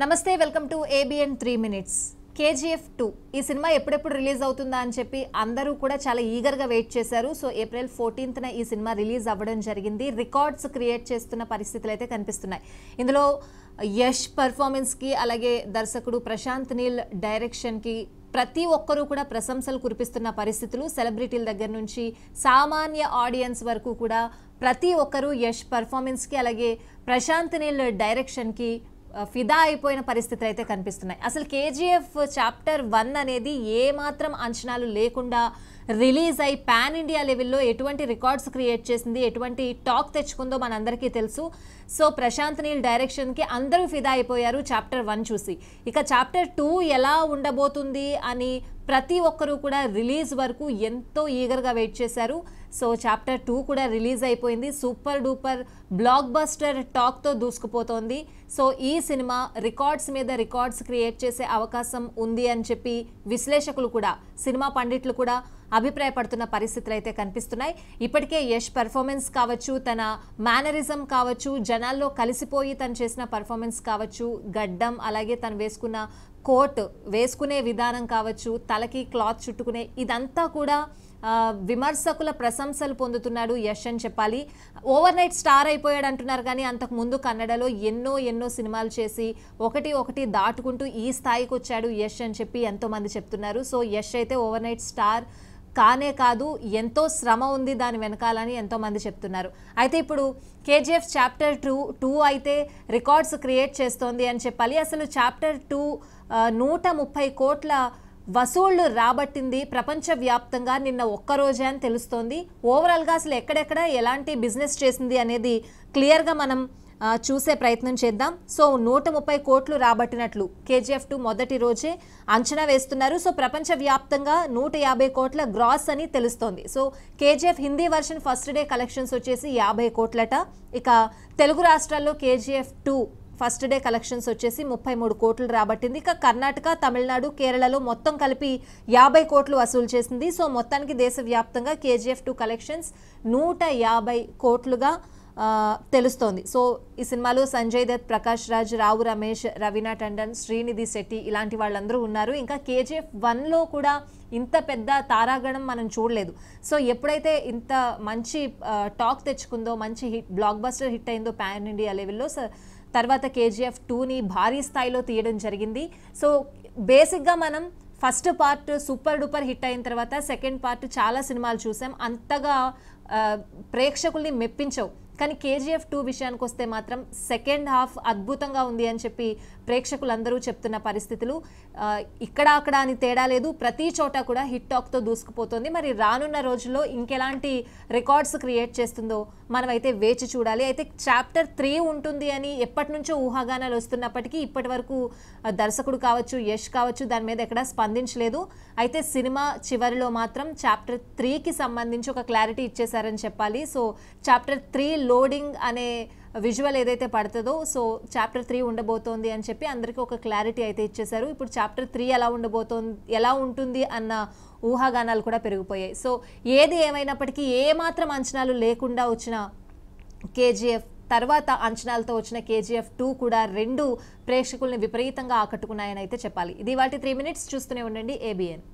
నమస్తే welcome to ABN three minutes KGF two ఈ cinema ఎప్పుడెప్పుడు రిలీజ్ అవుతుందా అని చెప్పి అందరూ కూడా చాలా ఈగర్గా వెయిట్ చేశారు సో ఏప్రిల్ ఫోర్టీన్త్న ఈ సినిమా రిలీజ్ అవ్వడం జరిగింది రికార్డ్స్ క్రియేట్ చేస్తున్న పరిస్థితులు అయితే కనిపిస్తున్నాయి ఇందులో యష్ పర్ఫార్మెన్స్కి అలాగే దర్శకుడు ప్రశాంత్ నీల్ డైరెక్షన్కి ప్రతి ఒక్కరూ కూడా ప్రశంసలు కురిపిస్తున్న పరిస్థితులు సెలబ్రిటీల దగ్గర నుంచి సామాన్య ఆడియన్స్ వరకు కూడా ప్రతి ఒక్కరూ యష్ పర్ఫార్మెన్స్కి అలాగే ప్రశాంత్ నీల్ డైరెక్షన్కి ఫిదా అయిపోయిన పరిస్థితులు అయితే కనిపిస్తున్నాయి అసలు కేజీఎఫ్ చాప్టర్ వన్ అనేది ఏ మాత్రం అంచనాలు లేకుండా రిలీజ్ అయి పాన్ ఇండియా లెవెల్లో ఎటువంటి రికార్డ్స్ క్రియేట్ చేసింది ఎటువంటి టాక్ తెచ్చుకుందో మనందరికీ తెలుసు సో ప్రశాంత్ నీల్ డైరెక్షన్కి అందరూ ఫిదా అయిపోయారు చాప్టర్ వన్ చూసి ఇక చాప్టర్ టూ ఎలా ఉండబోతుంది అని ప్రతి ఒక్కరూ కూడా రిలీజ్ వరకు ఎంతో ఈగర్గా వెయిట్ చేశారు సో చాప్టర్ టూ కూడా రిలీజ్ అయిపోయింది సూపర్ డూపర్ బ్లాక్ బస్టర్ టాక్తో దూసుకుపోతోంది సో ఈ సినిమా రికార్డ్స్ మీద రికార్డ్స్ క్రియేట్ చేసే అవకాశం ఉంది అని చెప్పి విశ్లేషకులు కూడా సినిమా పండిట్లు కూడా అభిప్రాయపడుతున్న పరిస్థితులు అయితే కనిపిస్తున్నాయి ఇప్పటికే యష్ పెర్ఫార్మెన్స్ కావచ్చు తన మేనరిజం కావచ్చు జనాల్లో కలిసిపోయి తను చేసిన పర్ఫార్మెన్స్ కావచ్చు గడ్డం అలాగే తను వేసుకున్న కోట్ వేసుకునే విధానం కావచ్చు తలకి క్లాత్ చుట్టుకునే ఇదంతా కూడా విమర్శకుల ప్రశంసలు పొందుతున్నాడు యష్ అని చెప్పాలి ఓవర్ నైట్ స్టార్ అయిపోయాడు అంటున్నారు కానీ అంతకు ముందు కన్నడలో ఎన్నో ఎన్నో సినిమాలు చేసి ఒకటి ఒకటి దాటుకుంటూ ఈ స్థాయికి వచ్చాడు యష్ అని చెప్పి ఎంతోమంది చెప్తున్నారు సో యష్ అయితే ఓవర్ నైట్ స్టార్ కానే కాదు ఎంతో శ్రమ ఉంది దాని వెనకాలని ఎంతోమంది చెప్తున్నారు అయితే ఇప్పుడు కేజీఎఫ్ చాప్టర్ టూ టూ అయితే రికార్డ్స్ క్రియేట్ చేస్తోంది అని చెప్పాలి అసలు చాప్టర్ టూ నూట ముప్పై కోట్ల వసూళ్లు రాబట్టింది ప్రపంచవ్యాప్తంగా నిన్న ఒక్కరోజే అని తెలుస్తోంది ఓవరాల్గా అసలు ఎక్కడెక్కడ ఎలాంటి బిజినెస్ చేసింది అనేది క్లియర్గా మనం చూసే ప్రయత్నం చేద్దాం సో నూట ముప్పై కోట్లు రాబట్టినట్లు కేజీఎఫ్ టూ మొదటి రోజే అంచనా వేస్తున్నారు సో ప్రపంచవ్యాప్తంగా నూట యాభై కోట్ల గ్రాస్ అని తెలుస్తోంది so KGF Hindi version first day collections వచ్చేసి యాభై కోట్లట ఇక తెలుగు రాష్ట్రాల్లో KGF two first day collections వచ్చేసి ముప్పై మూడు కోట్లు రాబట్టింది ఇక కర్ణాటక తమిళనాడు కేరళలో మొత్తం కలిపి యాభై కోట్లు వసూలు చేసింది సో మొత్తానికి దేశవ్యాప్తంగా కేజీఎఫ్ టూ కలెక్షన్స్ నూట యాభై కోట్లుగా తెలుస్తోంది సో ఈ సినిమాలో సంజయ్ దత్ ప్రకాష్ రాజ్ రావు రమేష్ రవీనా టండన్ శ్రీనిధి శెట్టి ఇలాంటి వాళ్ళందరూ ఉన్నారు ఇంకా కేజీఎఫ్ వన్లో కూడా ఇంత పెద్ద తారాగణం మనం చూడలేదు సో ఎప్పుడైతే ఇంత మంచి టాక్ తెచ్చుకుందో మంచి హిట్ బ్లాక్ బస్టర్ హిట్ అయిందో ప్యాన్ ఇండియా లెవెల్లో తర్వాత కేజీఎఫ్ టూని భారీ స్థాయిలో తీయడం జరిగింది సో బేసిక్గా మనం first part super duper hit అయిన తర్వాత సెకండ్ పార్ట్ చాలా సినిమాలు చూసాం అంతగా ప్రేక్షకుల్ని మెప్పించవు కానీ కేజీఎఫ్ టూ విషయానికి వస్తే మాత్రం సెకండ్ హాఫ్ అద్భుతంగా ఉంది అని చెప్పి ప్రేక్షకులందరూ చెప్తున్న పరిస్థితులు ఇక్కడ అక్కడ అని తేడా లేదు ప్రతి చోట కూడా హిట్ టాక్తో దూసుకుపోతుంది మరి రానున్న రోజుల్లో ఇంకెలాంటి రికార్డ్స్ క్రియేట్ చేస్తుందో మనమైతే వేచి చూడాలి అయితే చాప్టర్ త్రీ ఉంటుంది అని ఎప్పటి నుంచో ఊహాగానాలు వస్తున్నప్పటికీ ఇప్పటి వరకు దర్శకుడు కావచ్చు యష్ కావచ్చు దాని మీద ఎక్కడా స్పందించలేదు అయితే సినిమా చివరిలో మాత్రం చాప్టర్ త్రీకి సంబంధించి ఒక క్లారిటీ ఇచ్చేశారని చెప్పాలి సో చాప్టర్ త్రీలో లోడింగ్ అనే విజువల్ ఏదైతే పడుతుందో సో చాప్టర్ త్రీ ఉండబోతోంది అని చెప్పి అందరికీ ఒక క్లారిటీ అయితే ఇచ్చేశారు ఇప్పుడు చాప్టర్ త్రీ ఎలా ఉండబోతోంది ఎలా ఉంటుంది అన్న ఊహాగానాలు కూడా పెరిగిపోయాయి సో ఏది ఏమైనప్పటికీ ఏమాత్రం అంచనాలు లేకుండా వచ్చిన కేజీఎఫ్ తర్వాత అంచనాలతో వచ్చిన కేజీఎఫ్ టూ కూడా రెండు ప్రేక్షకుల్ని విపరీతంగా ఆకట్టుకున్నాయని అయితే చెప్పాలి ఇది వాటి త్రీ మినిట్స్ చూస్తూనే ఉండండి ఏబిఎన్